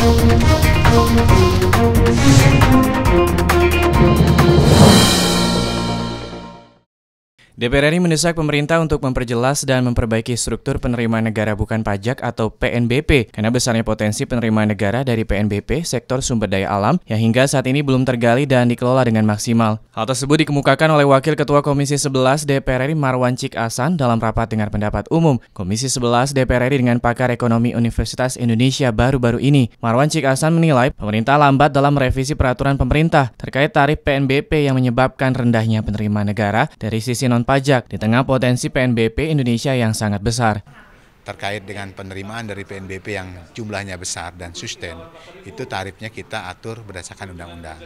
Thank you. DPR RI mendesak pemerintah untuk memperjelas dan memperbaiki struktur penerimaan negara bukan pajak atau PNBP karena besarnya potensi penerimaan negara dari PNBP sektor sumber daya alam yang hingga saat ini belum tergali dan dikelola dengan maksimal. Hal tersebut dikemukakan oleh Wakil Ketua Komisi 11 DPR RI Marwan Cik Asan dalam rapat dengar pendapat umum Komisi 11 DPR RI dengan pakar ekonomi Universitas Indonesia baru-baru ini. Marwan Cik Asan menilai pemerintah lambat dalam merevisi peraturan pemerintah terkait tarif PNBP yang menyebabkan rendahnya penerimaan negara dari sisi non pajak di tengah potensi PNBP Indonesia yang sangat besar terkait dengan penerimaan dari PNBP yang jumlahnya besar dan sustain, itu tarifnya kita atur berdasarkan undang-undang.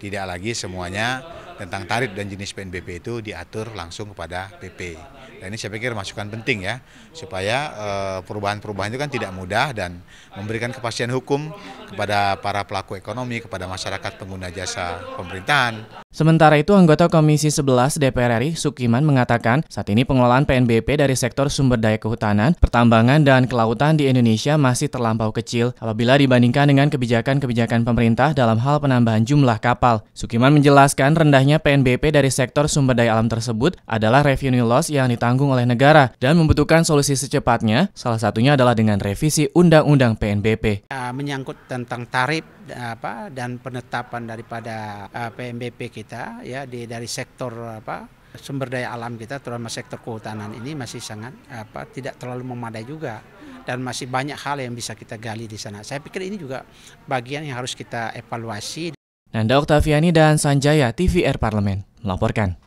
Tidak lagi semuanya tentang tarif dan jenis PNBP itu diatur langsung kepada PP. Dan ini saya pikir masukan penting ya, supaya eh, perubahan-perubahan itu kan tidak mudah dan memberikan kepastian hukum kepada para pelaku ekonomi, kepada masyarakat pengguna jasa pemerintahan. Sementara itu, anggota Komisi 11 DPR RI, Sukiman, mengatakan saat ini pengelolaan PNBP dari sektor sumber daya kehutanan, pertambangan, dan kelautan di Indonesia masih terlampau kecil apabila dibandingkan dengan kebijakan-kebijakan pemerintah dalam hal penambahan jumlah kapal. Sukiman menjelaskan rendahnya PNBP dari sektor sumber daya alam tersebut adalah revenue loss yang ditanggung oleh negara dan membutuhkan solusi secepatnya, salah satunya adalah dengan revisi Undang-Undang PNBP. Ya, menyangkut tentang tarif apa, dan penetapan daripada PNBP eh, kita ya di, dari sektor apa, sumber daya alam kita terutama sektor kehutanan ini masih sangat apa tidak terlalu memadai juga dan masih banyak hal yang bisa kita gali di sana. Saya pikir ini juga bagian yang harus kita evaluasi. Nanda Oktaviani dan Sanjaya TVR Parlemen melaporkan.